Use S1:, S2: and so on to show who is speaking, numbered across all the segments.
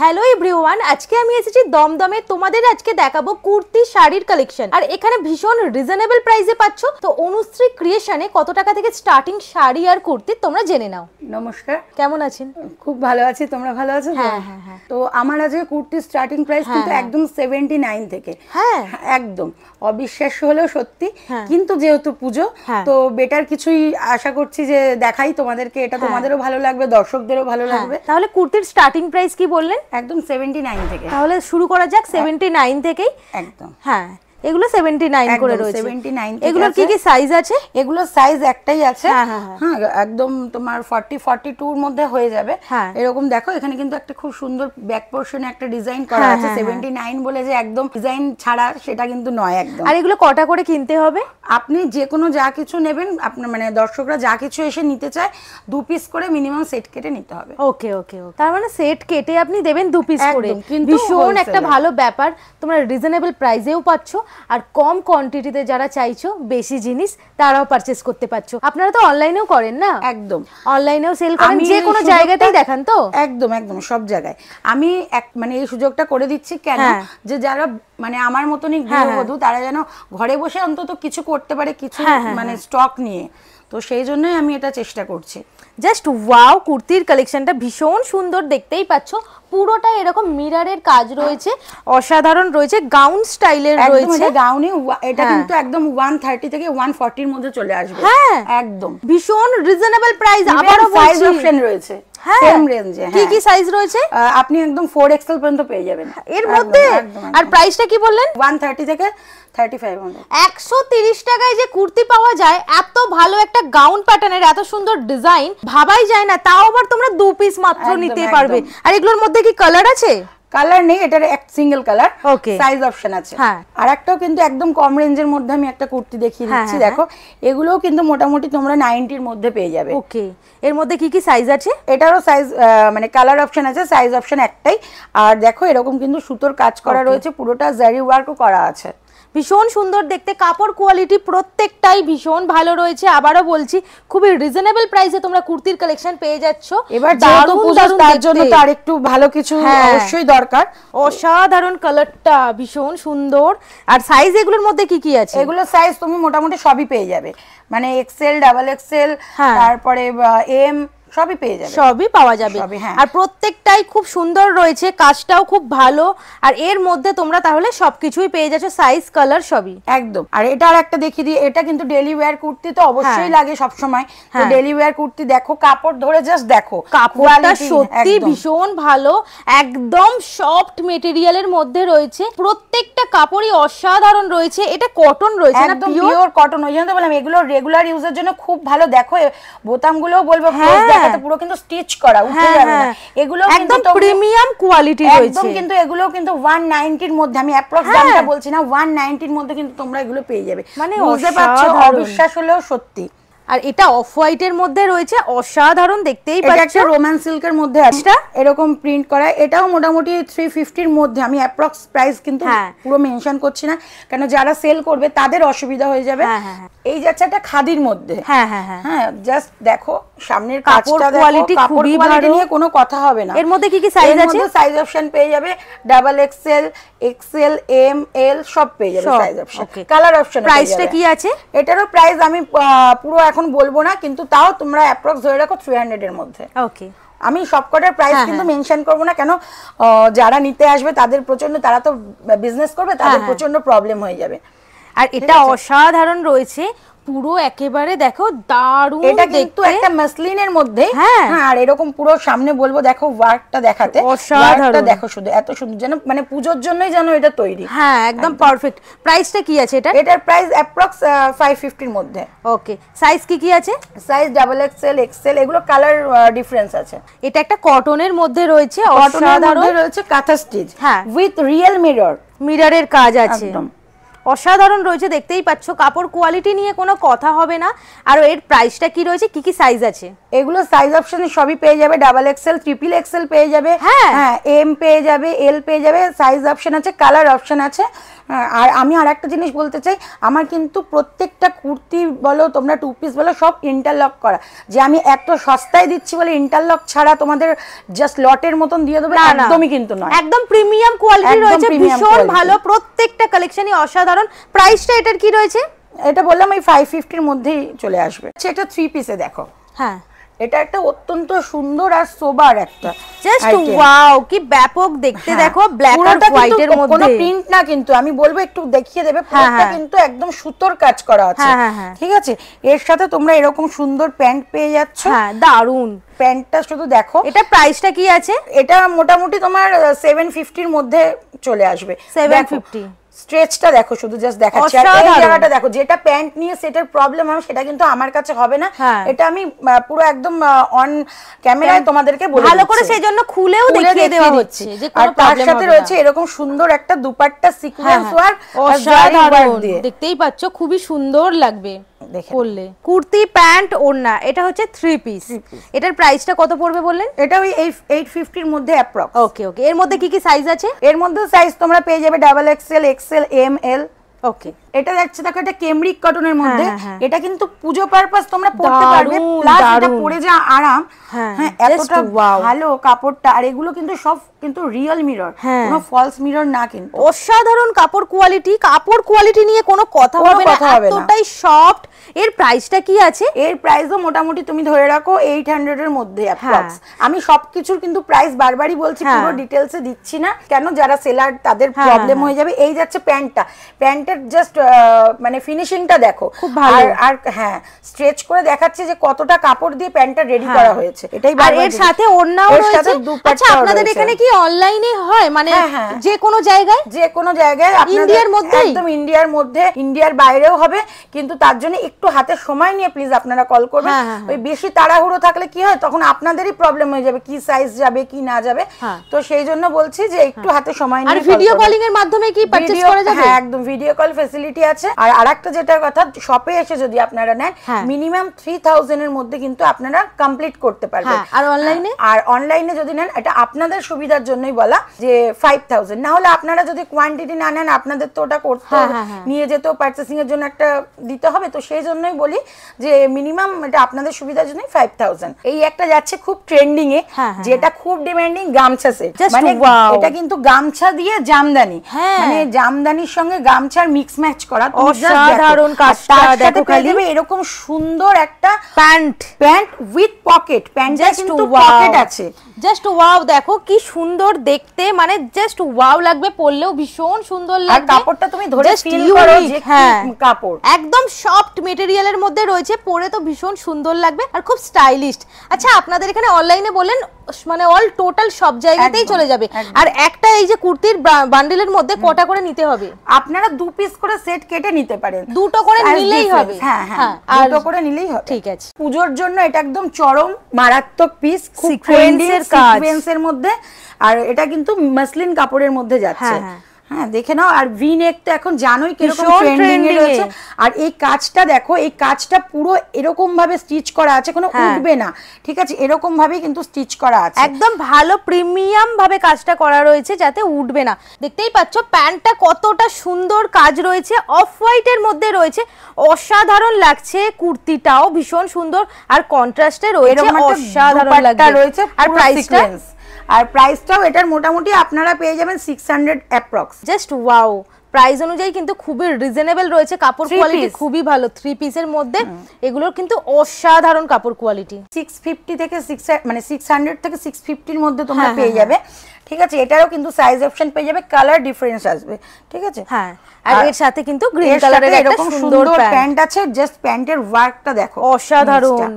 S1: Hello everyone আজকে আমি এসেছি দমদমে তোমাদের আজকে দেখাবো কুর্তি শাড়ির কালেকশন আর এখানে ভীষণ রিজনেবল প্রাইসে পাচ্ছ তো অনুশ্রী ক্রিয়েশনে কত টাকা থেকে স্টার্টিং শাড়ি আর কুর্তি তোমরা জেনে নাও নমস্কার কেমন আছেন খুব ভালো আছি তোমরা ভালো আছো হ্যাঁ, হ্যাঁ হ্যাঁ তো আমার আজকে কুর্তি স্টার্টিং প্রাইস কিন্তু হ্যাঁ। একদম সেভেন্টি নাইন থেকে হ্যাঁ একদম অবিশ্বাস্য হলো সত্যি হ্যাঁ। কিন্তু যেহেতু পুজো তো বেটার কিছুই আশা করছি যে দেখাই তোমাদেরকে এটা তোমাদেরও ভালো লাগবে দর্শকদেরও ভালো লাগবে তাহলে কুর্তির স্টার্টিং প্রাইস কি বললেন একদম সেভেন্টি নাইন থেকে তাহলে শুরু করা যাক সেভেন্টি নাইন থেকেই একদম হ্যাঁ এগুলো 79 করে রয়েছে 79 এগুলো কি কি সাইজ আছে এগুলো সাইজ একটাই আছে হ্যাঁ, হ্যাঁ, হ্যাঁ।, হ্যাঁ একদম তোমার 40 42 এর মধ্যে হয়ে যাবে এরকম দেখো এখানে কিন্তু একটা খুব সুন্দর ব্যাক পোরশনে একটা ডিজাইন করা আছে 79 বলে যে একদম ডিজাইন ছাড়া সেটা কিন্তু নয় একদম আর এগুলো কটা করে কিনতে হবে আপনি যে কোনো যা কিছু নেবেন আপনি মানে দর্শকরা যা কিছু এসে নিতে চায় দু পিস করে মিনিমাম সেট কেটে নিতে হবে ওকে ওকে তার মানে সেট কেটে আপনি দেবেন দু পিস করে ভীষণ একটা ভালো ব্যাপার তোমরা রিজনেবল প্রাইসেও পাচ্ছো আর কম কোয়ান্টিটিতে যারা চাইছো বেশি জিনিস তারাও পারচেস করতে পারছো আপনারা তো অনলাইনেও করেন না একদম অনলাইনেও সেল করেন যে কোনো জায়গাতেই দেখান তো একদম একদম সব জায়গায় আমি এক মানে এই সুযোগটা করে দিচ্ছি কেন হ্যাঁ। যে যারা মানে আমার মতনই হ্যাঁ, হ্যাঁ। গৃহবধূ তারা যেন ঘরে বসে অন্তত কিছু করতে পারে কিছু মানে স্টক নিয়ে তো সেই জন্যই আমি এটা চেষ্টা করছি জাস্ট ওয়াও কুর্তির কালেকশনটা ভীষণ সুন্দর দেখতেই পাচ্ছ পুরোটা এরকম মিরারের কাজ রয়েছে অসাধারণ রয়েছে গাউন স্টাইলের রয়েছে গাউনে এটা হ্যাঁ। কিন্তু একদম 130 থেকে 140 এর মধ্যে চলে আসবে হ্যাঁ একদম ভীষণ রিজনেবল প্রাইস আবারও সাইজ অপশন রয়েছে সাইজ হ্যাঁ। হ্যাঁ। রয়েছে আপনি একদম ফোর এক্সেল পর্যন্ত পেয়ে যাবেন এর মধ্যে আর প্রাইসটা কি বললেন 130 থেকে টাকায় যে কুর্তি পাওয়া যায় এত ভালো একটা গাউন এত সুন্দর ডিজাইন ভাবাই যায় না তাও আবার তোমরা দু পিস মাত্র নিতে পারবে আর এগুলোর মধ্যে কি কালার আছে কালার নেই এটার এক সিঙ্গেল কালার সাইজ অপশন আছে হ্যাঁ। আর একটাও কিন্তু একদম কম রেঞ্জের মধ্যে আমি একটা কুর্তি দেখিয়ে হ্যাঁ, দিচ্ছি হ্যাঁ, দেখো এগুলোও কিন্তু মোটামুটি তোমরা নাইনটির মধ্যে পেয়ে যাবে ওকে এর মধ্যে কি কি সাইজ আছে এটারও সাইজ মানে কালার অপশন আছে সাইজ অপশন একটাই আর দেখো এরকম কিন্তু সুতোর কাজ করা রয়েছে পুরোটা জারি ওয়ার্কও করা আছে ভীষণ সুন্দর দেখতে কাপড় কোয়ালিটি প্রত্যেকটাই ভীষণ ভালো রয়েছে আবারও বলছি খুবই রিজনেবল প্রাইসে তোমরা কুর্তির কালেকশন পেয়ে যাচ্ছ এবার তার জন্য তো আরেকটু ভালো কিছু হ্যাঁ। অবশ্যই দরকার অসাধারণ কালারটা ভীষণ সুন্দর আর সাইজ এগুলোর মধ্যে কি কি আছে এগুলো সাইজ তুমি মোটামুটি সবই পেয়ে যাবে মানে এক্সেল ডাবল এক্সেল তারপরে এম সবই পেয়ে যাবে সবই পাওয়া যাবে হ্যাঁ। আর প্রত্যেকটাই খুব সুন্দর রয়েছে কাজটাও খুব ভালো আর এর মধ্যে তোমরা তাহলে সবকিছুই পেয়ে যাচ্ছ সাইজ কালার সবই একদম আর এটা আর একটা দেখিয়ে দিই এটা কিন্তু ডেলি ওয়্যার কুর্তি তো অবশ্যই হ্যাঁ। লাগে সব সময় তো ডেলি ওয়্যার কুর্তি দেখো কাপড় ধরে জাস্ট দেখো কাপড়টা হ্যাঁ, সত্যি ভীষণ ভালো একদম সফট মেটেরিয়ালের মধ্যে রয়েছে প্রত্যেকটা কাপড়ই অসাধারণ রয়েছে এটা কটন রয়েছে না পিওর কটন ওই জন্য তো বললাম এগুলো রেগুলার ইউজের জন্য খুব ভালো দেখো বোতামগুলোও বলবো দেখো দেখাতে হ্যাঁ। পুরো কিন্তু স্টিচ করা উঠে হ্যাঁ, যাবে না হ্যাঁ। এগুলো একদম প্রিমিয়াম কোয়ালিটি রয়েছে একদম কিন্তু এগুলো কিন্তু 190 এর মধ্যে আমি অ্যাপ্রক্স দামটা বলছি না 190 এর মধ্যে কিন্তু তোমরা এগুলো পেয়ে যাবে মানে বুঝতে পারছো অবিশ্বাস হলেও সত্যি আর এটা অফ হোয়াইট এর মধ্যে রয়েছে অসাধারণ দেখতেই পাচ্ছ একটা রোমান সিল্কের মধ্যে আছে এরকম প্রিন্ট করা এটাও মোটামুটি 350 এর মধ্যে আমি অ্যাপ্রক্স প্রাইস কিন্তু পুরো মেনশন করছি না কেন যারা সেল করবে তাদের অসুবিধা হয়ে যাবে হ্যাঁ হ্যাঁ এই যাচ্ছে একটা খাদির মধ্যে হ্যাঁ হ্যাঁ হ্যাঁ হ্যাঁ জাস্ট দেখো সামনের কাপড় কোয়ালিটি খুবই ভালো নিয়ে কোনো কথা হবে না এর মধ্যে কি কি সাইজ আছে সাইজ অপশন পেয়ে যাবে double XL XL M L সব পেয়ে যাবে সাইজ অপশন কালার অপশন প্রাইসটা কি আছে এটারও প্রাইস আমি পুরো এখন বলবো না কিন্তু তাও তোমরা অ্যাপ্রক্স ধরে রাখো 300 এর মধ্যে ওকে আমি সবকটার প্রাইস হ্যাঁ, কিন্তু মেনশন হ্যাঁ। করব না কেন যারা নিতে আসবে তাদের প্রচন্ড তারা তো বিজনেস করবে তাদের হ্যাঁ, প্রচন্ড প্রবলেম হয়ে যাবে আর এটা অসাধারণ রয়েছে পুরো একেবারে দেখো দারুণ এটা কিন্তু একটা মাসলিনের মধ্যে হ্যাঁ।, হ্যাঁ আর এরকম পুরো সামনে বলবো দেখো ওয়ার্কটা দেখাতে অসাধারণ দেখো শুধু এত সুন্দর যেন মানে পুজোর জন্যই যেন এটা তৈরি হ্যাঁ একদম পারফেক্ট প্রাইসটা কি আছে এটা এটার প্রাইস অ্যাপ্রক্স 550 এর মধ্যে ওকে সাইজ কি কি আছে সাইজ ডাবল এক্সেল এক্সেল এগুলো কালার ডিফারেন্স আছে এটা একটা কটনের মধ্যে রয়েছে অসাধারণ রয়েছে কাঁথা স্টিচ হ্যাঁ উইথ রিয়েল মিরর মিররের কাজ আছে একদম অসাধারণ রয়েছে দেখতেই পাচ্ছ কাপড় কোয়ালিটি নিয়ে কোনো কথা হবে না আর এর প্রাইসটা কি রয়েছে কি কি সাইজ আছে এগুলো সাইজ অপশনে সবই পেয়ে যাবে ডাবল এক্সেল ট্রিপল এক্সেল পেয়ে যাবে হ্যাঁ এম হ্যাঁ, পেয়ে যাবে এল পেয়ে যাবে সাইজ অপশন আছে কালার অপশন আছে আর আমি আর একটা জিনিস বলতে চাই আমার কিন্তু প্রত্যেকটা কুর্তি বলো তোমরা টু পিস বলো সব ইন্টারলক করা যে আমি এত সস্তায় দিচ্ছি বলে ইন্টারলক ছাড়া তোমাদের জাস্ট লটের মতন দিয়ে দেবে একদমই কিন্তু নয় একদম প্রিমিয়াম কোয়ালিটি রয়েছে ভীষণ ভালো প্রত্যেকটা কালেকশনই অসাধারণ প্রাইসটা এটার কি রয়েছে এটা বললাম এই ফাইভ ফিফটির মধ্যেই চলে আসবে সেটা থ্রি পিসে দেখো হ্যাঁ এটা একটা অত্যন্ত সুন্দর আর সোবার একটা জাস্ট ওয়াও কি ব্যাপক দেখতে হ্যাঁ। দেখো ব্ল্যাক আর হোয়াইট এর মধ্যে কোনো প্রিন্ট না কিন্তু আমি বলবো একটু দেখিয়ে দেবে হ্যাঁ, পুরোটা হ্যাঁ। কিন্তু একদম সুতোর কাজ করা আছে ঠিক আছে এর সাথে তোমরা এরকম সুন্দর প্যান্ট পেয়ে যাচ্ছ হ্যাঁ দারুন প্যান্টটা শুধু দেখো এটা প্রাইসটা কি আছে এটা মোটামুটি তোমার 750 এর মধ্যে চলে আসবে 750 স্ট্রেচটা দেখো শুধু জাস্ট দেখাচ্ছি আর এই জায়গাটা দেখো যেটা প্যান্ট নিয়ে সেটার প্রবলেম হবে সেটা কিন্তু আমার কাছে হবে না হ্যাঁ। এটা আমি পুরো একদম অন ক্যামেরায় তোমাদেরকে বলে ভালো করে সেই জন্য খুলেও দেখিয়ে দেওয়া হচ্ছে যে কোনো প্রবলেম তার সাথে রয়েছে এরকম সুন্দর একটা দুপাট্টা সিকোয়েন্স হ্যাঁ, হ্যাঁ। ওয়ার অসাধারণ দেখতেই পাচ্ছ খুবই সুন্দর লাগবে কুর্তি প্যান্ট ওড়না এটা হচ্ছে থ্রি পিস এটার প্রাইসটা কত পড়বে বললেন এটা ওই এইট ফিফটির মধ্যে ওকে ওকে এর মধ্যে কি কি সাইজ আছে এর মধ্যে সাইজ তোমরা পেয়ে যাবে double XL XL M L okay এটা কটনের মধ্যে হ্যাঁ, হ্যাঁ, হ্যাঁ। এটা কিন্তু পুজো পারপাস তোমরা পড়তে পরে আরাম ভালো কাপড়টা আর এগুলো কিন্তু সব কিন্তু রিয়েল হ্যাঁ। মিরর কোনো ফলস মিরর না কিন্তু অসাধারণ কাপড় কোয়ালিটি কাপড় কোয়ালিটি নিয়ে কোনো কথা হবে না এতটাই সফট এর প্রাইসটা কি আছে এর প্রাইসও মোটামুটি তুমি ধরে রাখো 800 এর মধ্যে অ্যাপ্রক্স আমি সবকিছুর কিন্তু প্রাইস বারবারই বলছি হ্যাঁ। পুরো ডিটেইলসে দিচ্ছি না কেন যারা সেলার তাদের প্রবলেম হ্যাঁ, হয়ে যাবে এই যাচ্ছে প্যান্টটা প্যান্টের জাস্ট মানে ফিনিশিংটা দেখো খুব ভালো আর হ্যাঁ স্ট্রেচ করে দেখাচ্ছে যে কতটা কাপড় দিয়ে প্যান্টটা রেডি করা হয়েছে এটাই আর এর সাথে ওড়নাও রয়েছে আচ্ছা আপনাদের এখানে কি অনলাইনে হয় মানে হ্যাঁ, হ্যাঁ। যে কোনো জায়গায় যে কোনো জায়গায় ইন্ডিয়ার মধ্যে একদম ইন্ডিয়ার মধ্যে ইন্ডিয়ার বাইরেও হবে কিন্তু তার জন্য একটু হাতে সময় নিয়ে প্লিজ আপনারা কল করবেন হ্যাঁ, ওই বেশি তাড়াহুড়ো থাকলে কি হয় তখন আপনাদেরই প্রবলেম হয়ে যাবে কি সাইজ যাবে কি না যাবে তো সেই জন্য বলছি যে একটু হাতে সময় নিয়ে ভিডিও কলিং এর মাধ্যমে কি পারচেজ করা যাবে হ্যাঁ একদম ভিডিও কল ফ্যাসিলিটি আছে আর আরেকটা যেটা কথা শপে এসে যদি আপনারা নেন মিনিমাম 3000 এর মধ্যে কিন্তু আপনারা কমপ্লিট করতে পারবেন আর অনলাইনে আর অনলাইনে যদি নেন এটা আপনাদের সুবিধা সেটার জন্যই বলা যে ফাইভ থাউজেন্ড না হলে আপনারা যদি কোয়ান্টিটি না নেন আপনাদের তো ওটা করতে হ্যাঁ, হ্যাঁ, হ্যাঁ। নিয়ে যেতেও পার্চেসিং এর জন্য একটা দিতে হবে তো সেই জন্যই বলি যে মিনিমাম এটা আপনাদের সুবিধার জন্যই ফাইভ থাউজেন্ড এই একটা যাচ্ছে খুব ট্রেন্ডিং এ যেটা খুব ডিমান্ডিং গামছা সেট মানে এটা কিন্তু গামছা দিয়ে জামদানি মানে জামদানির সঙ্গে গামছার মিক্স ম্যাচ করা অসাধারণ কাজটা দেখো খালি এরকম সুন্দর একটা pant pant with pocket pant কিন্তু পকেট আছে জাস্ট ওয়াও দেখো কি সুন্দর সুন্দর দেখতে মানে জাস্ট ওয়াও লাগবে পরলেও ভীষণ সুন্দর লাগবে কাপড়টা তুমি ধরে ফিল করো যে হ্যাঁ। কাপড় একদম সফট মেটেরিয়ালের মধ্যে রয়েছে পরে তো ভীষণ সুন্দর লাগবে আর খুব স্টাইলিশ আচ্ছা আপনাদের এখানে অনলাইনে বলেন মানে অল টোটাল সব জায়গাতেই চলে যাবে আর একটা এই যে কুর্তির বান্ডেলের মধ্যে কটা করে নিতে হবে আপনারা দু পিস করে সেট কেটে নিতে পারেন দুটো করে নিলেই হবে হ্যাঁ হ্যাঁ, হ্যাঁ দুটো করে নিলেই হবে ঠিক আছে পুজোর জন্য এটা একদম চরম মারাত্মক পিস সিকোয়েন্সের কাজ সিকোয়েন্সের মধ্যে আর এটা কিন্তু মাসলিন কাপড়ের মধ্যে যাচ্ছে হ্যাঁ, হ্যাঁ। হ্যাঁ দেখে নাও আর ভি নেক তো এখন জানোই কিরকম ট্রেন্ডিং এ রয়েছে আর এই কাজটা দেখো এই কাজটা পুরো এরকম ভাবে স্টিচ করা আছে কোনো হ্যাঁ। উঠবে না ঠিক আছে এরকম ভাবে কিন্তু স্টিচ করা আছে একদম ভালো প্রিমিয়াম ভাবে কাজটা করা রয়েছে যাতে উঠবে না দেখতেই পাচ্ছ প্যান্টটা কতটা সুন্দর কাজ রয়েছে অফ হোয়াইট এর মধ্যে রয়েছে অসাধারণ লাগছে কুর্তিটাও ভীষণ সুন্দর আর কন্ট্রাস্টে রয়েছে অসাধারণ লাগছে আর প্রাইসটা আর প্রাইসটাও এটার মোটামুটি আপনারা পেয়ে যাবেন six hundred approx just wow price অনুযায়ী কিন্তু খুবই রিজনেবল রয়েছে কাপড় কোয়ালিটি খুবই ভালো থ্রি পিসের মধ্যে এগুলোর কিন্তু অসাধারণ কাপড় কোয়ালিটি সিক্স ফিফটি থেকে সিক্স মানে সিক্স হান্ড্রেড থেকে সিক্স ফিফটির মধ্যে তোমরা হ্যাঁ, পেয়ে হ্যাঁ, যাবে ঠিক আছে এটারও কিন্তু সাইজ অপশন পেয়ে যাবে কালার ডিফারেন্স আসবে ঠিক আছে হ্যাঁ আর এর সাথে কিন্তু গ্রিন কালারের এরকম সুন্দর প্যান্ট আছে জাস্ট প্যান্টের ওয়ার্কটা দেখো অসাধারণ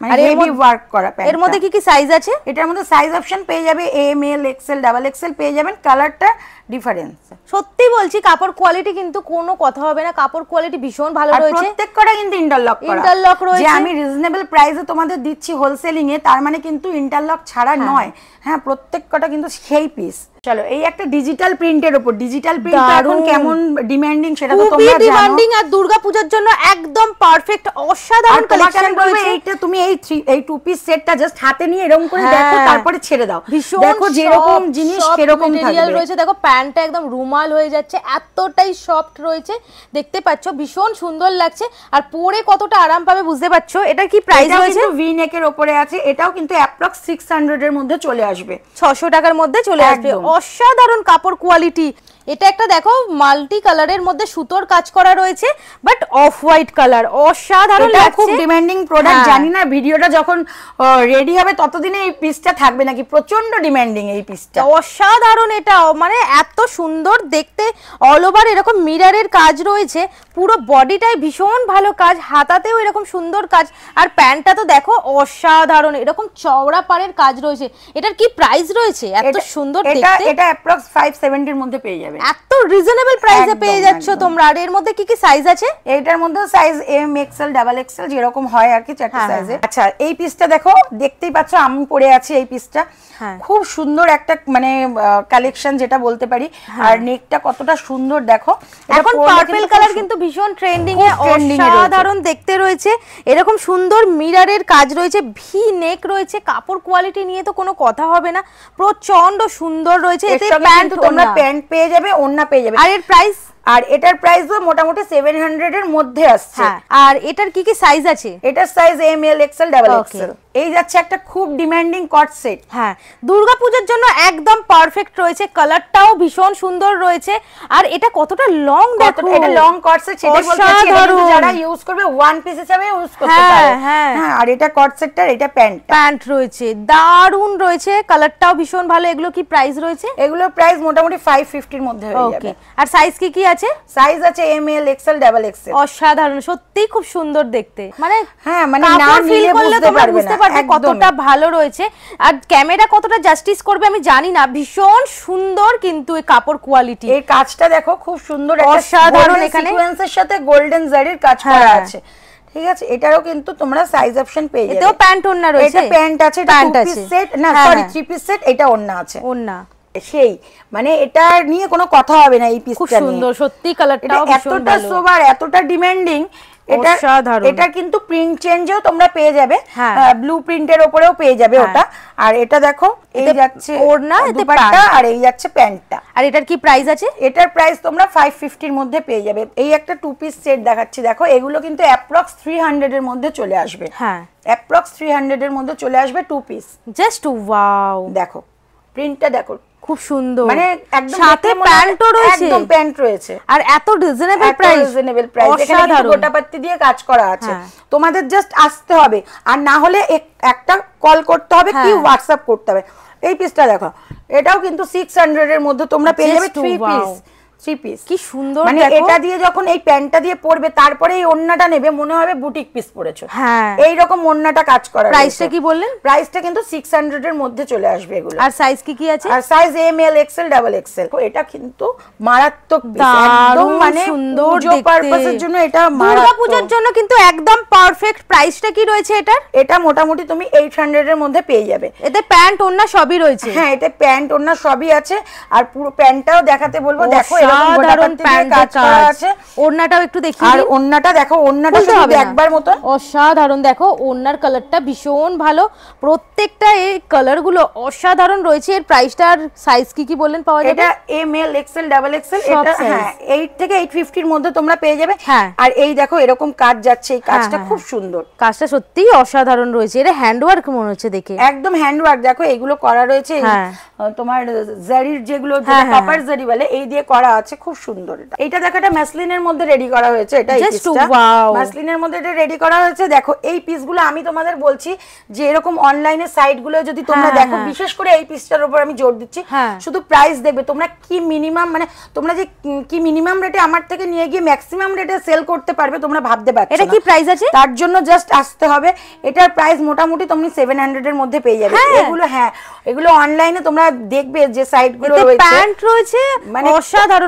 S2: মানে আর ওয়ার্ক
S1: করা প্যান্ট এর মধ্যে কি কি সাইজ আছে এটার মধ্যে সাইজ অপশন পেয়ে যাবে এম এল ডাবল পেয়ে যাবেন কালারটা ডিফারেন্স সত্যি বলছি কাপড় কোয়ালিটি কিন্তু কোনো কথা হবে না কাপড় কোয়ালিটি ভীষণ ভালো রয়েছে কটা কিন্তু ইন্টারলক করা ইন্টারলক রয়েছে যে আমি রিজনেবল প্রাইসে তোমাদের দিচ্ছি হোলসেলিং এ তার মানে কিন্তু ইন্টারলক ছাড়া হ্যাঁ। নয় হ্যাঁ প্রত্যেক কটা কিন্তু সেই পিস চলো এই একটা ডিজিটাল প্রিন্টের উপর ডিজিটাল প্রিন্ট এখন কেমন ডিমান্ডিং সেটা তো তোমরা জানো ডিমান্ডিং আর দুর্গা পূজার জন্য একদম পারফেক্ট অসাধারণ কালেকশন রয়েছে এইটা তুমি এই এই টু পিস সেটটা জাস্ট হাতে নিয়ে এরকম করে হ্যাঁ। দেখো তারপরে ছেড়ে দাও দেখো যেরকম জিনিস সেরকম মেটেরিয়াল রয়েছে দেখো প্যান্টটা একদম রুমাল হয়ে যাচ্ছে এতটাই সফট রয়েছে দেখতে পাচ্ছ ভীষণ সুন্দর লাগছে আর পরে কতটা আরাম পাবে বুঝতে পারছো এটা কি প্রাইস রয়েছে ভি নেকের উপরে আছে এটাও কিন্তু অ্যাপ্রক্স 600 এর মধ্যে চলে আসবে 600 টাকার মধ্যে চলে আসবে অসাধারণ কাপড় কোয়ালিটি এটা একটা দেখো মাল্টি কালারের মধ্যে সুতোর কাজ করা রয়েছে বাট অফ হোয়াইট কালার অসাধারণ খুব ডিমান্ডিং হ্যাঁ। প্রোডাক্ট জানি না ভিডিওটা যখন রেডি হবে ততদিনে এই পিসটা থাকবে নাকি প্রচন্ড ডিমান্ডিং এই পিসটা অসাধারণ এটা মানে এত সুন্দর দেখতে অল ওভার এরকম মিরারের কাজ রয়েছে পুরো বডিটাই ভীষণ ভালো কাজ হাতাতেও এরকম সুন্দর কাজ আর প্যান্টটা তো দেখো অসাধারণ এরকম চওড়া পাড়ের কাজ রয়েছে এটার কি প্রাইস রয়েছে এত সুন্দর দেখতে এটা অ্যাপ্রক্স 570 এর মধ্যে পেয়ে যাবে পাবে এত রিজনেবল প্রাইসে পেয়ে যাচ্ছ তোমরা আর এর মধ্যে কি কি সাইজ আছে এইটার মধ্যে size M XL double XL যেরকম হয় আর কি চারটি সাইজে হ্যাঁ, হ্যাঁ, হ্যাঁ। আচ্ছা এই পিসটা দেখো দেখতেই পাচ্ছ আমি পরে আছি এই পিসটা খুব সুন্দর একটা মানে কালেকশন যেটা বলতে পারি আর নেকটা কতটা সুন্দর দেখো এখন পার্পল কালার কিন্তু ভীষণ ট্রেন্ডিং এ অসাধারণ দেখতে রয়েছে এরকম সুন্দর মিররের কাজ রয়েছে ভি নেক রয়েছে কাপড় কোয়ালিটি নিয়ে তো কোনো কথা হবে না প্রচন্ড সুন্দর রয়েছে এতে প্যান্ট তোমরা প্যান্ট পেয়ে যাবে যাবে ওড়না পেয়ে যাবে আর এর প্রাইস আর এটার তো মোটামুটি 700 এর মধ্যে আসছে হ্যাঁ। আর এটার কি কি সাইজ আছে এটার size M L XL double XL এই যাচ্ছে একটা খুব ডিমান্ডিং কট সেট হ্যাঁ দুর্গাপূজার জন্য একদম পারফেক্ট রয়েছে কালারটাও ভীষণ সুন্দর রয়েছে আর এটা কতটা লং দেখো এটা লং কট সেট সেটা বলতে যারা ইউজ করবে ওয়ান পিস হিসেবে ইউজ করতে হ্যাঁ, পারে হ্যাঁ।, হ্যাঁ আর এটা কট সেটটার এটা প্যান্ট প্যান্ট রয়েছে দারুন রয়েছে কালারটাও ভীষণ ভালো এগুলো কি প্রাইস রয়েছে এগুলো প্রাইস মোটামুটি 550 এর মধ্যে হয়ে যাবে আর সাইজ কি কি আছে সাইজ আছে M L XL double XL অসাধারণ সত্যি খুব সুন্দর দেখতে মানে হ্যাঁ মানে না নিলে বুঝতে পারবে না ব্যাপারটা কতটা ভালো রয়েছে আর ক্যামেরা কতটা জাস্টিস করবে আমি জানি না ভীষণ সুন্দর কিন্তু এই কাপড় কোয়ালিটি এই কাজটা দেখো খুব সুন্দর একটা অসাধারণ এখানে সিকোয়েন্সের সাথে গোল্ডেন জারির কাজ করা হ্যাঁ। আছে ঠিক আছে এটারও কিন্তু তোমরা সাইজ অপশন পেয়ে যাবে এতেও প্যান্ট ওন্না রয়েছে এটা প্যান্ট আছে এটা টু পিস সেট না সরি থ্রি পিস সেট এটা ওন্না আছে ওন্না সেই মানে এটা নিয়ে কোনো কথা হবে না এই পিসটা খুব সুন্দর সত্যি কালারটাও এতটা সোবার এতটা ডিমান্ডিং এটা কিন্তু প্রিন্ট চেঞ্জেও তোমরা পেয়ে যাবে ব্লু হ্যাঁ। প্রিন্টের ওপরেও পেয়ে যাবে হ্যাঁ। ওটা আর এটা দেখো এই যাচ্ছে ওড়না দুপাট্টা আর এই যাচ্ছে প্যান্টটা আর এটার কি প্রাইস আছে এটার প্রাইস তোমরা 550 এর মধ্যে পেয়ে যাবে এই একটা টু পিস সেট দেখাচ্ছি দেখো এগুলো কিন্তু অ্যাপ্রক্স 300 এর মধ্যে চলে আসবে হ্যাঁ অ্যাপ্রক্স 300 এর মধ্যে চলে আসবে টু পিস জাস্ট ওয়াও দেখো প্রিন্টটা দেখো খুব সুন্দর মানে একদম সাথে প্যান্টও রয়েছে একদম প্যান্ট রয়েছে আর এত রিজনেবল প্রাইস রিজনেবল প্রাইস এখানে গোটা পাত্তি দিয়ে কাজ করা আছে হ্যাঁ। তোমাদের জাস্ট আসতে হবে আর না হলে একটা কল করতে হবে কি হোয়াটসঅ্যাপ করতে হবে এই পিসটা দেখো এটাও কিন্তু 600 এর মধ্যে তোমরা পেয়ে যাবে থ্রি পিস থ্রি পিস কি সুন্দর মানে এটা দিয়ে যখন এই প্যান্টটা দিয়ে পরবে তারপরে এই ওন্নাটা নেবে মনে হবে বুটিক পিস পরেছো হ্যাঁ এই রকম ওন্নাটা কাজ করা প্রাইসটা কি বললেন প্রাইসটা কিন্তু 600 এর মধ্যে চলে আসবে এগুলো আর সাইজ কি কি আছে আর size M L XL double XL এটা কিন্তু মারাত্মক একদম মানে সুন্দর পারপাসের জন্য এটা জন্য কিন্তু একদম পারফেক্ট প্রাইসটা কি রয়েছে এটার এটা মোটামুটি তুমি 800 এর মধ্যে পেয়ে যাবে এতে প্যান্ট ওন্না সবই রয়েছে হ্যাঁ এতে প্যান্ট ওন্না সবই আছে আর পুরো প্যান্টটাও দেখাতে বলবো দেখো অসাধারণ ওড়নাটাও একটু দেখি আর ওড়নাটা দেখো ওড়নাটা শুধু একবার মতো অসাধারণ দেখো ওড়নার কালারটা ভীষণ ভালো প্রত্যেকটা এই কালার গুলো অসাধারণ রয়েছে এর প্রাইসটা আর সাইজ কি কি বললেন পাওয়া যাবে এটা M L XL double XL এটা হ্যাঁ 8 থেকে 850 এর মধ্যে তোমরা পেয়ে যাবে হ্যাঁ। আর এই দেখো এরকম কাজ যাচ্ছে এই হ্যাঁ, কাজটা হ্যাঁ, খুব সুন্দর কাজটা সত্যিই অসাধারণ রয়েছে এটা হ্যান্ড ওয়ার্ক মনে হচ্ছে দেখে একদম হ্যান্ড ওয়ার্ক দেখো এগুলো করা রয়েছে তোমার জারির যেগুলো কপার জারি বলে এই দিয়ে করা আছে খুব সুন্দর এটা এটা দেখো এটা ম্যাসলিনের মধ্যে রেডি করা হয়েছে এটা ম্যাসলিনের মধ্যে এটা রেডি করা হয়েছে দেখো এই পিসগুলো আমি তোমাদের বলছি যে এরকম অনলাইনে সাইটগুলো যদি তোমরা হ্যাঁ, দেখো হ্যাঁ। বিশেষ করে এই পিসটার উপর আমি জোর দিচ্ছি হ্যাঁ। শুধু প্রাইস দেখবে তোমরা কি মিনিমাম মানে তোমরা যে কি মিনিমাম রেটে আমার থেকে নিয়ে গিয়ে ম্যাক্সিমাম রেটে সেল করতে পারবে তোমরা ভাবতে পারছো এটা কি প্রাইস আছে তার জন্য জাস্ট আসতে হবে এটার প্রাইস মোটামুটি তুমি 700 এর মধ্যে পেয়ে যাবে এগুলো হ্যাঁ এগুলো অনলাইনে তোমরা দেখবে যে সাইটগুলো রয়েছে প্যান্ট রয়েছে মানে অসাধারণ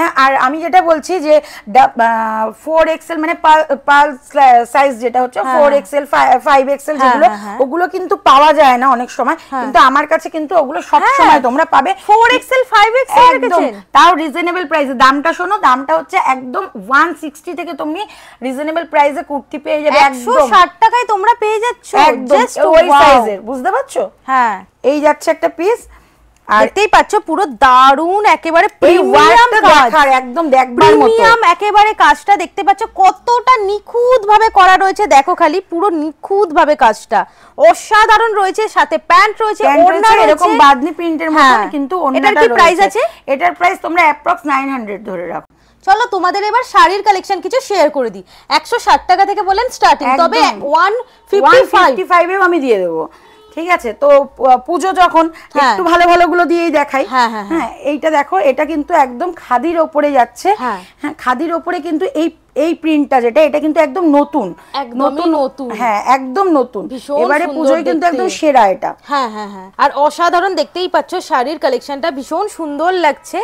S1: হ্যাঁ আর আমি যেটা বলছি যে ফোর এক্সেল মানে পাল সাইজ যেটা হচ্ছে ফোর এক্সেল ফাইভ এক্সেল যেগুলো হ্যাঁ, হ্যাঁ। ওগুলো কিন্তু পাওয়া যায় না অনেক সময় হ্যাঁ। কিন্তু আমার কাছে কিন্তু ওগুলো সব সময় তোমরা পাবে ফোর এক্সেল ফাইভ এক্সেল একদম তাও রিজনেবল প্রাইসে দামটা শোনো দামটা হচ্ছে একদম ওয়ান সিক্সটি থেকে তুমি রিজনেবল প্রাইসে কুর্তি পেয়ে যাবে একশো ষাট টাকায় তোমরা পেয়ে যাচ্ছ একদম ওই সাইজের বুঝতে পারছো হ্যাঁ এই যাচ্ছে একটা পিস দেখতেই পাচ্ছ পুরো দারুন একেবারে প্রিমিয়াম কাজ একদম দেখবার মতো প্রিমিয়াম একেবারে কাজটা দেখতে পাচ্ছ কতটা নিখুঁত ভাবে করা রয়েছে দেখো খালি পুরো নিখুঁত ভাবে কাজটা অসাধারণ রয়েছে সাথে প্যান্ট রয়েছে ওড়না এরকম বাদনি প্রিন্টের মতো হ্যাঁ। কিন্তু এটার কি প্রাইস আছে এটার প্রাইস তোমরা অ্যাপ্রক্স 900 ধরে রাখো চলো তোমাদের এবার শাড়ির কালেকশন কিছু শেয়ার করে দিই একশো টাকা থেকে বলেন স্টার্টিং তবে ওয়ান ফিফটি ফাইভেও আমি দিয়ে দেবো ঠিক আছে তো পুজো যখন হ্যাঁ। একটু ভালো ভালো গুলো দিয়েই দেখাই হ্যাঁ, হ্যাঁ, হ্যাঁ এইটা দেখো এটা কিন্তু একদম খাদির ওপরে যাচ্ছে হ্যাঁ খাদির ওপরে কিন্তু এই এই প্রিন্টটা যেটা এটা কিন্তু একদম নতুন নতুন নতুন হ্যাঁ একদম নতুন এবারে পুজোয় কিন্তু একদম সেরা এটা হ্যাঁ হ্যাঁ হ্যাঁ আর অসাধারণ দেখতেই পাচ্ছ শাড়ির কালেকশনটা ভীষণ সুন্দর লাগছে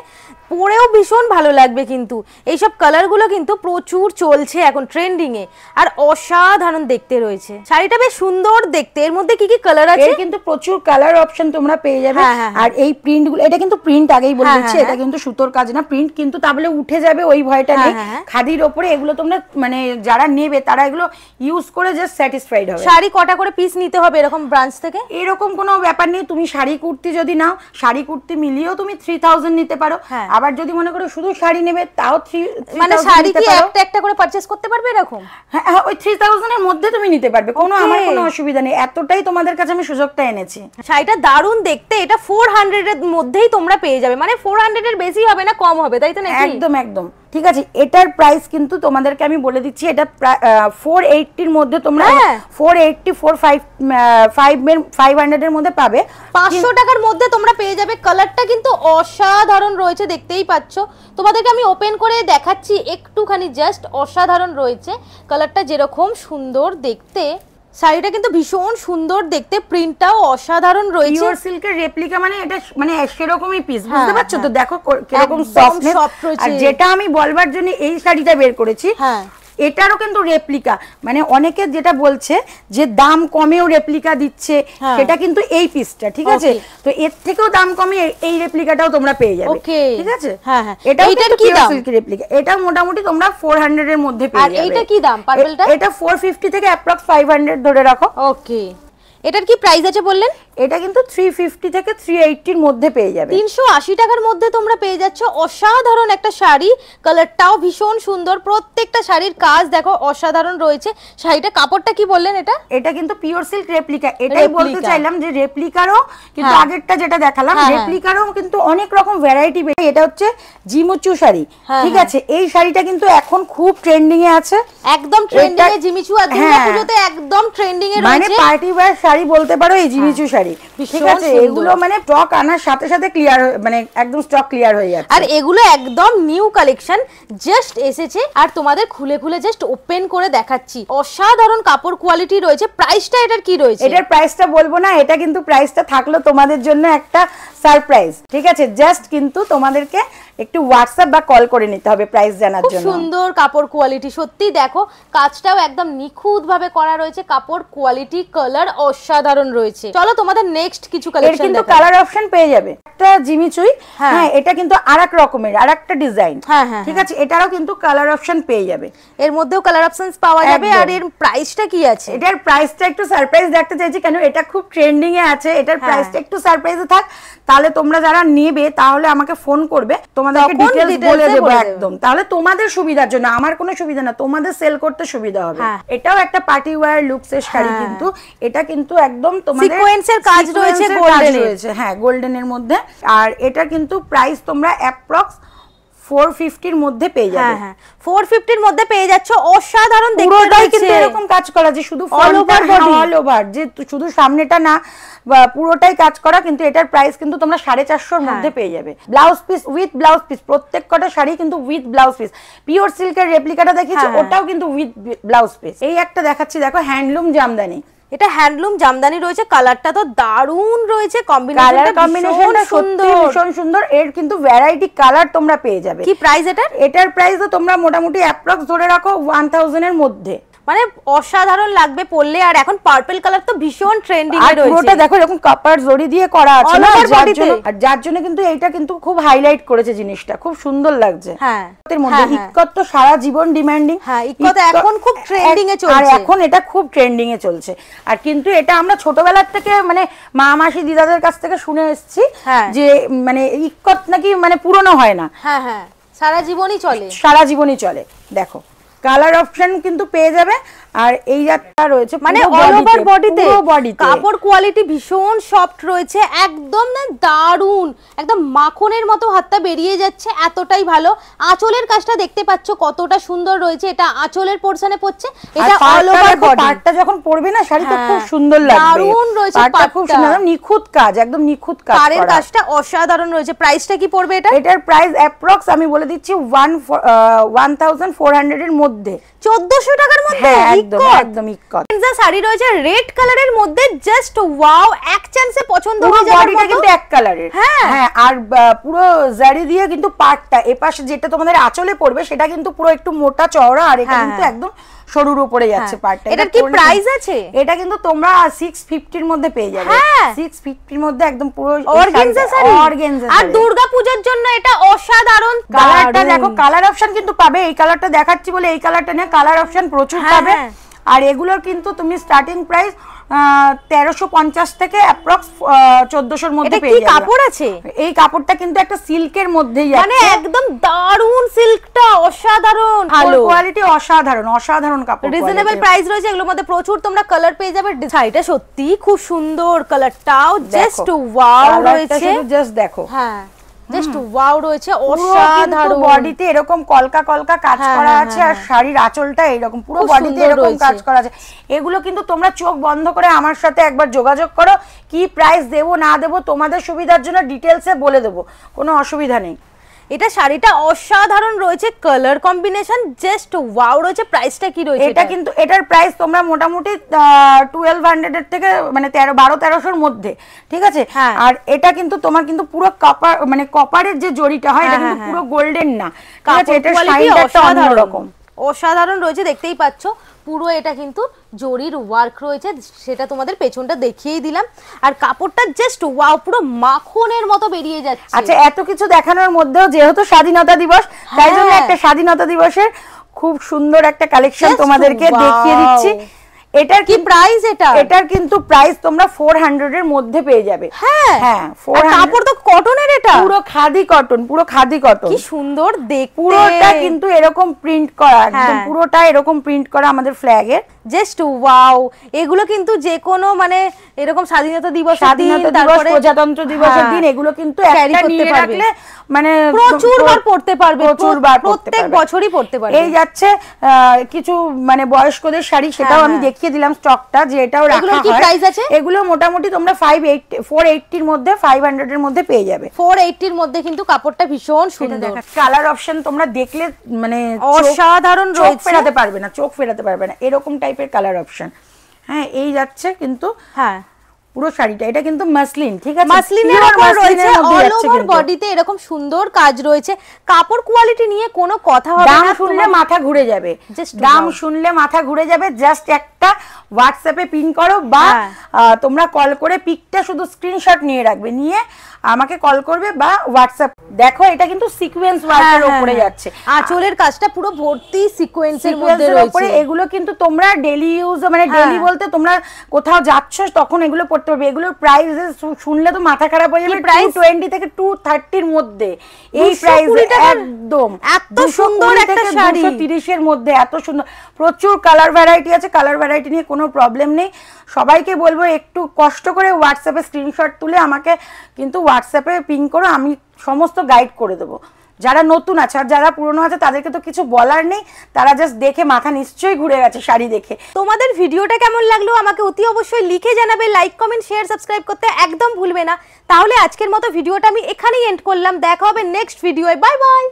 S1: পরেও ভীষণ ভালো লাগবে কিন্তু এইসব কালারগুলো কিন্তু প্রচুর চলছে এখন ট্রেন্ডিংয়ে আর অসাধারণ দেখতে রয়েছে শাড়িটা বেশ সুন্দর দেখতে এর মধ্যে কি কি কালার আছে কিন্তু প্রচুর কালার অপশন তোমরা পেয়ে যাবে হ্যাঁ, হ্যাঁ, হ্যাঁ। আর এই প্রিন্টগুলো এটা কিন্তু প্রিন্ট আগেই বলেছি এটা কিন্তু সুতোর কাজ না প্রিন্ট কিন্তু তাহলে উঠে যাবে ওই ভয়টা নেই খাদির ওপরে এগুলো তোমরা মানে যারা নেবে তারা এগুলো ইউজ করে জাস্ট স্যাটিসফাইড হবে শাড়ি কটা করে পিস নিতে হবে এরকম ব্রাঞ্চ থেকে এরকম কোনো ব্যাপার নেই তুমি শাড়ি কুর্তি যদি নাও শাড়ি কুর্তি মিলিয়েও তুমি থ্রি থাউজেন্ড নিতে পারো আবার যদি মনে করো শুধু শাড়ি নেবে তাও থ্রি মানে শাড়ি কি একটা একটা করে পারচেজ করতে পারবে এরকম হ্যাঁ, হ্যাঁ ওই থ্রি থাউজেন্ডের মধ্যে তুমি নিতে পারবে কোনো আমার কোনো অসুবিধা নেই এতটাই তোমাদের কাছে আমি সুযোগটা এনেছি শাড়িটা দারুণ দেখতে এটা ফোর হান্ড্রেডের এর মধ্যেই তোমরা পেয়ে যাবে মানে ফোর হান্ড্রেডের এর বেশি হবে না কম হবে তাই তো নাকি একদম একদম ঠিক আছে এটার প্রাইস কিন্তু তোমাদেরকে আমি বলে দিচ্ছি এটা ফোর এইটটির মধ্যে তোমরা four eighty four five five five হান্ড্রেডের মধ্যে পাবে পাঁচশো টাকার মধ্যে তোমরা পেয়ে যাবে কালারটা কিন্তু অসাধারণ রয়েছে দেখতেই পাচ্ছ তোমাদেরকে আমি ওপেন করে দেখাচ্ছি একটুখানি জাস্ট অসাধারণ রয়েছে কালারটা যেরকম সুন্দর দেখতে শাড়িটা কিন্তু ভীষণ সুন্দর দেখতে প্রিন্টটাও অসাধারণ রয়েছে পিওর সিল্কের রেপ্লিকা মানে এটা মানে সেরকমই পিস হ্যাঁ, বুঝতে পারছো তো হ্যাঁ। দেখো কিরকম সফট রয়েছে আর যেটা আমি বলবার জন্য এই শাড়িটা বের করেছি হ্যাঁ। এটারও কিন্তু রেপ্লিকা মানে অনেকে যেটা বলছে যে দাম কমেও রেপ্লিকা দিচ্ছে হ্যাঁ। সেটা কিন্তু এই পিসটা ঠিক আছে তো এর থেকেও দাম কমে এই রেপ্লিকাটাও তোমরা পেয়ে যাবে ঠিক আছে হ্যাঁ, হ্যাঁ। এটা কি দাম রেপ্লিকা এটা মোটামুটি তোমরা 400 এর মধ্যে পেয়ে যাবে আর এটা কি দাম পার্পলটা এটা 450 থেকে অ্যাপ্রক্স 500 ধরে রাখো ওকে এটার কি প্রাইস আছে বললেন এটা কিন্তু 350 থেকে 380 এর মধ্যে পেয়ে যাবে 380 টাকার মধ্যে তোমরা পেয়ে যাচ্ছ অসাধারণ একটা শাড়ি কালারটাও ভীষণ সুন্দর প্রত্যেকটা শাড়ির কাজ দেখো অসাধারণ রয়েছে শাড়িটা কাপড়টা কি বললেন এটা এটা কিন্তু পিওর সিল্ক রেপ্লিকা এটাই বলতে চাইলাম যে রেপ্লিকারও কিন্তু হ্যাঁ। আগেরটা যেটা দেখালাম রেপ্লিকারও হ্যাঁ, হ্যাঁ। কিন্তু অনেক রকম ভ্যারাইটি বেরিয়ে এটা হচ্ছে জিমুচু শাড়ি ঠিক আছে এই শাড়িটা কিন্তু এখন খুব ট্রেন্ডিং এ আছে একদম ট্রেন্ডিং এ জিমিচু আর দুর্গাপূজোতে একদম ট্রেন্ডিং এ মানে রয়েছে মানে পার্টি ওয়্যার শাড়ি বলতে পারো এই জিমুচু শাড়ি already. মানে আনার সাথে সাথে ক্লিয়ার মানে একদম ক্লিয়ার হয়ে আর এগুলো একদম নিউ কালেকশন জাস্ট এসেছে আর তোমাদের খুলে খুলে জাস্ট ওপেন করে দেখাচ্ছি অসাধারণ কাপড় কোয়ালিটি রয়েছে কি রয়েছে এটার বলবো তোমাদের জন্য একটা সারপ্রাইজ ঠিক আছে জাস্ট কিন্তু তোমাদেরকে একটু হোয়াটসঅ্যাপ বা কল করে নিতে হবে প্রাইস জানার জন্য সুন্দর কাপড় কোয়ালিটি সত্যি দেখো কাজটাও একদম নিখুঁতভাবে করা রয়েছে কাপড় কোয়ালিটি কালার অসাধারণ রয়েছে চলো তোমাদের নেক্সট কিছু কালেকশন কিন্তু কালার অপশন পেয়ে যাবে একটা জিমি চুই হ্যাঁ, হ্যাঁ এটা কিন্তু আরেক রকমের আরেকটা ডিজাইন হ্যাঁ হ্যাঁ ঠিক হ্যাঁ। আছে এটারও কিন্তু কালার অপশন পেয়ে যাবে এর মধ্যেও কালার অপশনস পাওয়া যাবে আর এর প্রাইসটা কি আছে এটার প্রাইসটা একটু সারপ্রাইজ রাখতে চাইছি কেন এটা খুব ট্রেন্ডিং এ আছে এটার প্রাইসটা হ্যাঁ। একটু সারপ্রাইজ থাক তাহলে তোমরা যারা নেবে তাহলে আমাকে ফোন করবে তোমাদেরকে ডিটেইলস বলে দেব একদম তাহলে তোমাদের সুবিধার জন্য আমার কোনো সুবিধা না তোমাদের সেল করতে সুবিধা হবে এটাও একটা পার্টি ওয়্যার লুকসের শাড়ি কিন্তু এটা কিন্তু একদম তোমাদের সিকোয়েন্সের কাজ রয়েছে গোল্ডেন রয়েছে হ্যাঁ এর মধ্যে আর এটা কিন্তু প্রাইস তোমরা অ্যাপ্রক্স মধ্যে পেয়ে যাবে হ্যাঁ, হ্যাঁ মধ্যে পেয়ে যাচ্ছ অসাধারণ পুরোটাই কিন্তু এরকম কাজ করা যে শুধু অল ওভার অল ওভার যে শুধু সামনেটা না পুরোটাই কাজ করা কিন্তু এটার প্রাইস কিন্তু তোমরা সাড়ে চারশোর হ্যাঁ। মধ্যে পেয়ে যাবে blouse piece with blouse piece প্রত্যেক কটা শাড়ি কিন্তু উইথ ব্লাউজ পিস পিওর সিল্কের রেপ্লিকাটা দেখেছি ওটাও কিন্তু উইথ ব্লাউজ পিস এই একটা দেখাচ্ছি দেখো হ্যান্ডলুম জামদানি এটা হ্যান্ডলুম জামদানি রয়েছে কালারটা তো দারুন রয়েছে কম্বিনেশনটা কম্বিনেশনটা সুন্দর ভীষণ সুন্দর এর কিন্তু ভ্যারাইটি কালার তোমরা পেয়ে যাবে কি প্রাইস এটার এটার প্রাইস তো তোমরা মোটামুটি অ্যাপ্রক্স ধরে রাখো 1000 এর মধ্যে মানে অসাধারণ লাগবে পরলে আর এখন পার্পল কালার তো ভীষণ ট্রেন্ডিং এ রয়েছে পুরোটা দেখো এরকম কাপড় জড়ি দিয়ে করা আছে না যার জন্য আর যার জন্য কিন্তু এইটা কিন্তু খুব হাইলাইট করেছে জিনিসটা খুব সুন্দর লাগছে হ্যাঁ এর মধ্যে হ্যাঁ, হ্যাঁ। ইক্কত তো সারা জীবন ডিমান্ডিং হ্যাঁ ইক্কত এখন খুব ট্রেন্ডিং এ চলছে আর এখন এটা খুব ট্রেন্ডিং এ চলছে আর কিন্তু এটা আমরা ছোটবেলার থেকে মানে মা মাসি দিদাদের কাছ থেকে শুনে এসেছি হ্যাঁ। যে মানে ইক্কত নাকি মানে পুরনো হয় না হ্যাঁ হ্যাঁ সারা জীবনই চলে সারা জীবনই চলে দেখো কালার অপশন কিন্তু পেয়ে যাবে আর এই যাত্রা রয়েছে মানে অল ওভার বডিতে বডিতে কাপড় কোয়ালিটি ভীষণ সফট রয়েছে একদম না দারুন একদম মাখনের মতো হাতটা বেরিয়ে যাচ্ছে এতটাই ভালো আঁচলের কাজটা দেখতে পাচ্ছ কতটা সুন্দর রয়েছে এটা আঁচলের পোরশনে পড়ছে এটা অল ওভার বডি পাটটা যখন পরবে না শাড়িটা হ্যাঁ। খুব সুন্দর লাগবে দারুন রয়েছে পাটটা খুব সুন্দর নিখুত কাজ একদম নিখুত কাজ আর এর কাজটা অসাধারণ রয়েছে প্রাইসটা কি পড়বে এটা এটার প্রাইস অ্যাপ্রক্স আমি বলে দিচ্ছি 1 1400 এর মধ্যে 1400 টাকার মধ্যে হ্যাঁ, শাড়ি রয়েছে রেড কালারের মধ্যে জাস্ট ওয়াও এক চান্সে পছন্দ কিন্তু এক হ্যাঁ।, হ্যাঁ আর পুরো দিয়ে কিন্তু যেটা তোমাদের আঁচলে পড়বে সেটা কিন্তু পুরো একটু মোটা চওড়া আর এটা হ্যাঁ। কিন্তু একদম সরুর উপরে যাচ্ছে হ্যাঁ। পার্টটা এটা কি প্রাইস আছে এটা কিন্তু তোমরা 650 এর মধ্যে পেয়ে যাবে 650 হ্যাঁ। এর মধ্যে একদম পুরো অর্গানজা শাড়ি অর্গানজা আর দুর্গা পূজার জন্য এটা অসাধারণ কালারটা দেখো কালার অপশন কিন্তু পাবে এই কালারটা দেখাচ্ছি বলে এই কালারটা নিয়ে কালার অপশন প্রচুর হ্যাঁ, পাবে আর এগুলোর কিন্তু তুমি স্টার্টিং প্রাইস তেরোশো পঞ্চাশ থেকে অ্যাপ্রক্স চোদ্দশোর মধ্যে কি কাপড় আছে এই কাপড়টা কিন্তু একটা সিল্কের মধ্যেই মানে একদম দারুন সিল্কটা অসাধারণ ভালো কোয়ালিটি অসাধারণ অসাধারণ কাপড় রিজনেবল প্রাইস রয়েছে এগুলোর মধ্যে প্রচুর তোমরা কালার পেয়ে যাবে শাড়িটা সত্যি খুব সুন্দর কালারটাও জাস্ট ওয়াও রয়েছে জাস্ট দেখো হ্যাঁ জাস্ট ওয়াও রয়েছে অসাধারণ বডিতে এরকম কলকা কলকা কাজ হ্যাঁ, করা হ্যাঁ, আছে আর হ্যাঁ। শাড়ির আঁচলটা এরকম পুরো বডিতে এরকম কাজ করা আছে এগুলো কিন্তু তোমরা চোখ বন্ধ করে আমার সাথে একবার যোগাযোগ করো কি প্রাইস দেবো না দেবো তোমাদের সুবিধার জন্য ডিটেলসে বলে দেবো কোনো অসুবিধা নেই এটা শাড়িটা অসাধারণ রয়েছে কালার কম্বিনেশন জাস্ট ওয়াও রয়েছে প্রাইসটা কি রয়েছে এটা কিন্তু এটার প্রাইস তোমরা মোটামুটি টুয়েলভ হান্ড্রেডের থেকে মানে তেরো বারো তেরোশোর মধ্যে ঠিক আছে হ্যাঁ। আর এটা কিন্তু তোমার কিন্তু পুরো কপার মানে কপারের যে জড়িটা হয় হ্যাঁ, এটা কিন্তু হ্যাঁ, পুরো গোল্ডেন না ঠিক আছে এটা শাড়িটা রকম অসাধারণ রয়েছে দেখতেই পাচ্ছ পুরো এটা কিন্তু জরির ওয়ার্ক রয়েছে সেটা তোমাদের পেছনটা দেখিয়েই দিলাম আর কাপড়টা জাস্ট ওয়াও পুরো মাখনের মতো বেরিয়ে যাচ্ছে আচ্ছা এত কিছু দেখানোর মধ্যেও যেহেতু স্বাধীনতা দিবস তাই জন্য হ্যাঁ। একটা স্বাধীনতা দিবসের খুব সুন্দর একটা কালেকশন তোমাদেরকে দেখিয়ে দিচ্ছি এটার কি প্রাইস এটা এটার কিন্তু প্রাইস তোমরা 400 এর মধ্যে পেয়ে যাবে হ্যাঁ হ্যাঁ কাপড় তো এর এটা পুরো খাদি কটন পুরো খাদি কটন কি সুন্দর দেখ পুরোটা কিন্তু এরকম প্রিন্ট করা একদম হ্যাঁ। পুরোটা এরকম প্রিন্ট করা আমাদের ফ্ল্যাগের জাস্ট ওয়াও এগুলো কিন্তু যে কোনো মানে এরকম স্বাধীনতা দিবস স্বাধীনতা দিবস প্রজাতন্ত্র দিবসের হ্যাঁ, দিন এগুলো কিন্তু একটা নিয়ে রাখলে মানে প্রচুর বার পড়তে পারবে প্রচুর বার প্রত্যেক বছরই পড়তে পারবে এই যাচ্ছে কিছু মানে বয়স্কদের শাড়ি হ্যাঁ, সেটাও আমি হ্যাঁ। দেখিয়ে দিলাম স্টকটা যে এটাও রাখা আছে এগুলো কি প্রাইস আছে এগুলো মোটামুটি তোমরা 580 480 এর মধ্যে 500 এর মধ্যে পেয়ে যাবে 480 এর মধ্যে কিন্তু কাপড়টা ভীষণ সুন্দর কালার অপশন তোমরা দেখলে মানে অসাধারণ রয়েছে ফেরাতে পারবে না চোখ ফেরাতে পারবে না এরকম টাইপের কালার অপশন হ্যাঁ এই যাচ্ছে কিন্তু হ্যাঁ পুরো শাড়িটা এটা কিন্তু মাসলিন ঠিক আছে মাসলিনের উপর রয়েছে অল ওভার বডিতে এরকম সুন্দর কাজ রয়েছে কাপড় কোয়ালিটি নিয়ে কোনো কথা হবে দাম শুনলে মাথা ঘুরে যাবে দাম শুনলে মাথা ঘুরে যাবে জাস্ট একটা হোয়াটসঅ্যাপে পিন করো বা হ্যাঁ। তোমরা কল করে পিকটা শুধু স্ক্রিনশট নিয়ে রাখবে নিয়ে আমাকে কল করবে বা হোয়াটসঅ্যাপ দেখো এটা কিন্তু সিকোয়েন্স ওয়ার্কের উপরে যাচ্ছে আঁচলের কাজটা পুরো ভর্তি সিকোয়েন্সের মধ্যে রয়েছে এগুলো কিন্তু তোমরা ডেইলি ইউজ মানে ডেইলি হ্যাঁ। বলতে তোমরা কোথাও যাচ্ছ তখন এগুলো পড়তে হবে এগুলোর প্রাইস শুনলে তো মাথা খারাপ হয়ে যাবে প্রাইস 20 থেকে 230 এর মধ্যে এই প্রাইস একদম এত সুন্দর একটা শাড়ি 230 এর মধ্যে এত সুন্দর প্রচুর কালার ভ্যারাইটি আছে কালার ভ্যারাইটি নিয়ে কোনো প্রবলেম নেই সবাইকে বলবো একটু কষ্ট করে হোয়াটসঅ্যাপে স্ক্রিনশট তুলে আমাকে কিন্তু হোয়াটসঅ্যাপে পিং করো আমি সমস্ত গাইড করে দেবো যারা নতুন আছে আর যারা পুরনো আছে তাদেরকে তো কিছু বলার নেই তারা জাস্ট দেখে মাথা নিশ্চয়ই ঘুরে গেছে শাড়ি দেখে তোমাদের ভিডিওটা কেমন লাগলো আমাকে অতি অবশ্যই লিখে জানাবে লাইক কমেন্ট শেয়ার সাবস্ক্রাইব করতে একদম ভুলবে না তাহলে আজকের মতো ভিডিওটা আমি এখানেই এন্ড করলাম দেখা হবে নেক্সট ভিডিওয় বাই বাই